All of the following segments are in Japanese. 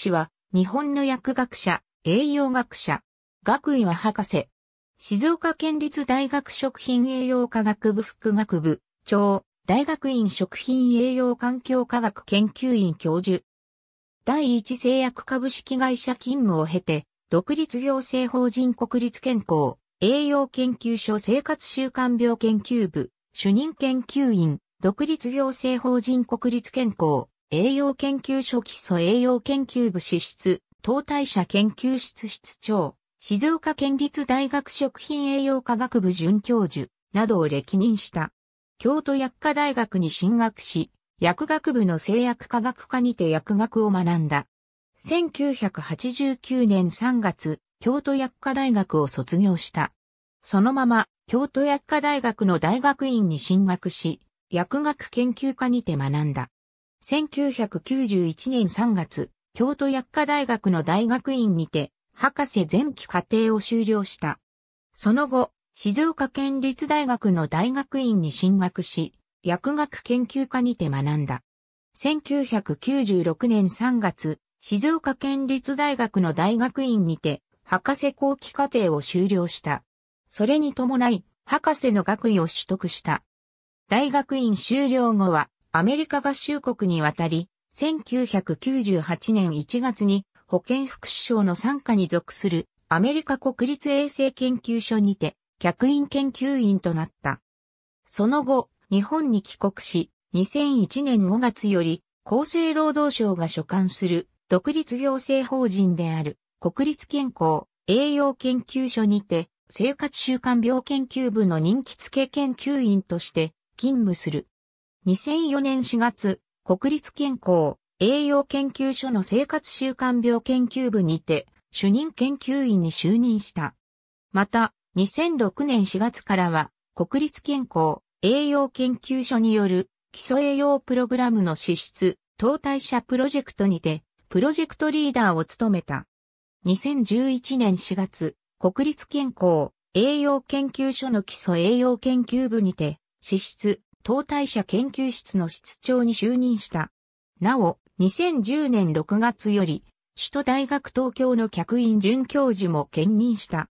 氏は、日本の薬学者、栄養学者、学位は博士。静岡県立大学食品栄養科学部副学部、長、大学院食品栄養環境科学研究院教授。第一製薬株式会社勤務を経て、独立行政法人国立健康、栄養研究所生活習慣病研究部、主任研究員、独立行政法人国立健康、栄養研究所基礎栄養研究部支出、東代社研究室室長、静岡県立大学食品栄養科学部准教授などを歴任した。京都薬科大学に進学し、薬学部の製薬科学科にて薬学を学んだ。1989年3月、京都薬科大学を卒業した。そのまま、京都薬科大学の大学院に進学し、薬学研究科にて学んだ。1991年3月、京都薬科大学の大学院にて、博士前期課程を修了した。その後、静岡県立大学の大学院に進学し、薬学研究科にて学んだ。1996年3月、静岡県立大学の大学院にて、博士後期課程を修了した。それに伴い、博士の学位を取得した。大学院修了後は、アメリカ合衆国に渡り、1998年1月に保健福祉省の参加に属するアメリカ国立衛生研究所にて客員研究員となった。その後、日本に帰国し、2001年5月より厚生労働省が所管する独立行政法人である国立健康栄養研究所にて生活習慣病研究部の人気付け研究員として勤務する。2004年4月、国立健康栄養研究所の生活習慣病研究部にて、主任研究員に就任した。また、2006年4月からは、国立健康栄養研究所による基礎栄養プログラムの支出、当代者プロジェクトにて、プロジェクトリーダーを務めた。2011年4月、国立健康栄養研究所の基礎栄養研究部にて、支出、東大社研究室の室長に就任した。なお、2010年6月より、首都大学東京の客員准教授も兼任した。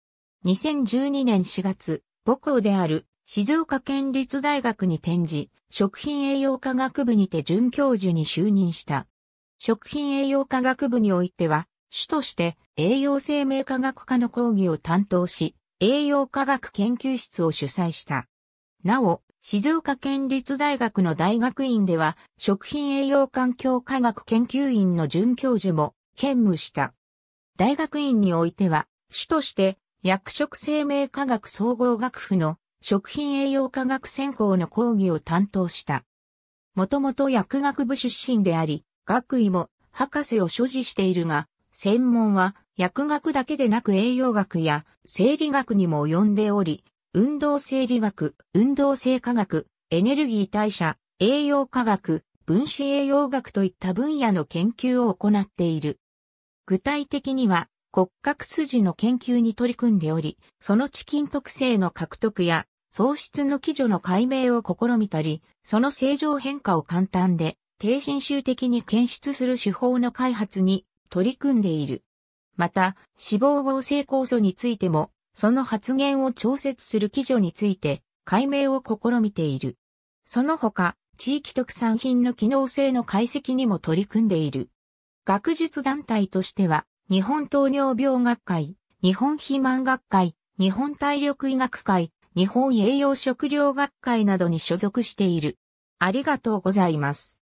2012年4月、母校である静岡県立大学に転じ、食品栄養科学部にて准教授に就任した。食品栄養科学部においては、主として栄養生命科学科の講義を担当し、栄養科学研究室を主催した。なお、静岡県立大学の大学院では、食品栄養環境科学研究院の准教授も兼務した。大学院においては、主として、薬食生命科学総合学府の食品栄養科学専攻の講義を担当した。もともと薬学部出身であり、学位も博士を所持しているが、専門は薬学だけでなく栄養学や生理学にも及んでおり、運動生理学、運動生化学、エネルギー代謝、栄養科学、分子栄養学といった分野の研究を行っている。具体的には骨格筋の研究に取り組んでおり、そのチキン特性の獲得や喪失の基準の解明を試みたり、その正常変化を簡単で低侵襲的に検出する手法の開発に取り組んでいる。また、脂肪合成酵素についてもその発言を調節する基準について解明を試みている。その他、地域特産品の機能性の解析にも取り組んでいる。学術団体としては、日本糖尿病学会、日本肥満学会、日本体力医学会、日本栄養食料学会などに所属している。ありがとうございます。